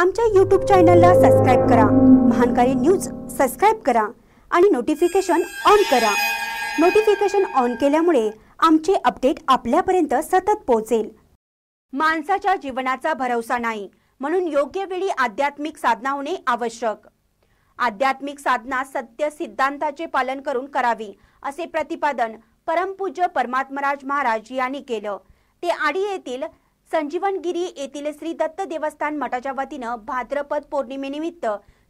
आमच्या यूट्यूब चॅनलला सबस्क्राईब करा महानकारी न्यूज सबस्क्राईब करा आणि नोटिफिकेशन ऑन करा नोटिफिकेशन ऑन केल्यामुळे आमचे अपडेट आपल्यापर्यंत सतत पोहोचेल माणसाच्या जीवनाचा भरवसा नाही म्हणून योग्य वेळी आध्यात्मिक साधना होणे आवश्यक आध्यात्मिक साधना सत्य सिद्धांताचे पालन करून करावी असे प्रतिपादन परमपूज्य परमात्मराज महाराज यांनी केलं ते आडी येथील संजीवनगिरी येथील श्री दत्त देवस्थान मठाच्या वतीनं भाद्रपद पौर्णिमेनिमित्त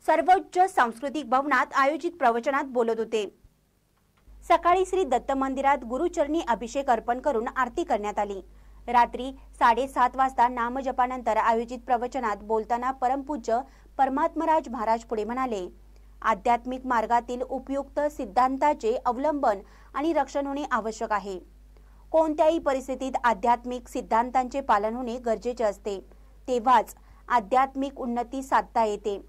सर्वोच्च सांस्कृतिक भवनात आयोजित प्रवचनात बोलत होते सकाळी श्री दत्त मंदिरात गुरुचरणी अभिषेक अर्पण करून आरती करण्यात आली रात्री साडेसात वाजता नामजपानंतर आयोजित प्रवचनात बोलताना परमपूज्य परमात्मराज महाराज पुढे म्हणाले आध्यात्मिक मार्गातील उपयुक्त सिद्धांताचे अवलंबन आणि रक्षण होणे आवश्यक आहे कोणत्याही परिस्थितीत आध्यात्मिक सिद्धांतांचे पालन होणे गरजेचे असते तेव्हाच आध्यात्मिक उन्नती साधता येते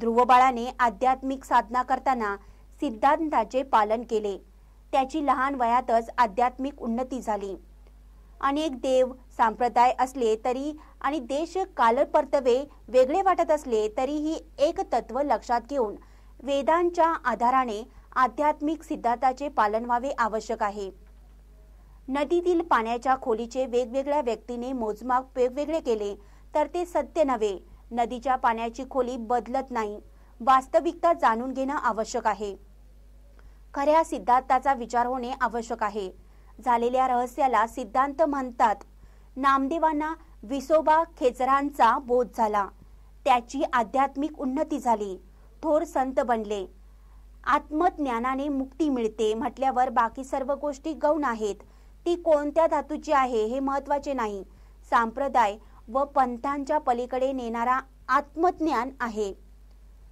ध्रुव बाळाने आध्यात्मिक साधना करताना सिद्धांताचे पालन केले त्याची लहान वयातच आध्यात्मिक उन्नती झाली अनेक देव सांप्रदाय असले तरी आणि देश कालपर्तवे वेगळे वाटत असले तरीही एक तत्व लक्षात घेऊन वेदांच्या आधाराने आध्यात्मिक सिद्धांताचे पालन व्हावे आवश्यक आहे नदीतील पाण्याच्या खोलीचे वेगवेगळ्या व्यक्तीने मोजमाप वेगवेगळे केले तर ते सत्य नव्हे नदीच्या पाण्याची खोली बदलत नाही वास्तविकता जाणून घेणं आवश्यक आहे खऱ्या सिद्धांताचा विचार होणे आवश्यक आहे झालेल्या रहस्याला सिद्धांत म्हणतात नामदेवांना विसोबा खेचरांचा बोध झाला त्याची आध्यात्मिक उन्नती झाली थोर संत बनले आत्मज्ञानाने मुक्ती मिळते म्हटल्यावर बाकी सर्व गोष्टी गौण आहेत ती कोणत्या धातूची आहे हे महत्वाचे नाही सांप्रदाय व पंथांच्या पलीकडे नेणारा आत्मज्ञान आहे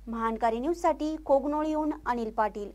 महानकारी न्यूजसाठी कोगनोळीहून अनिल पाटील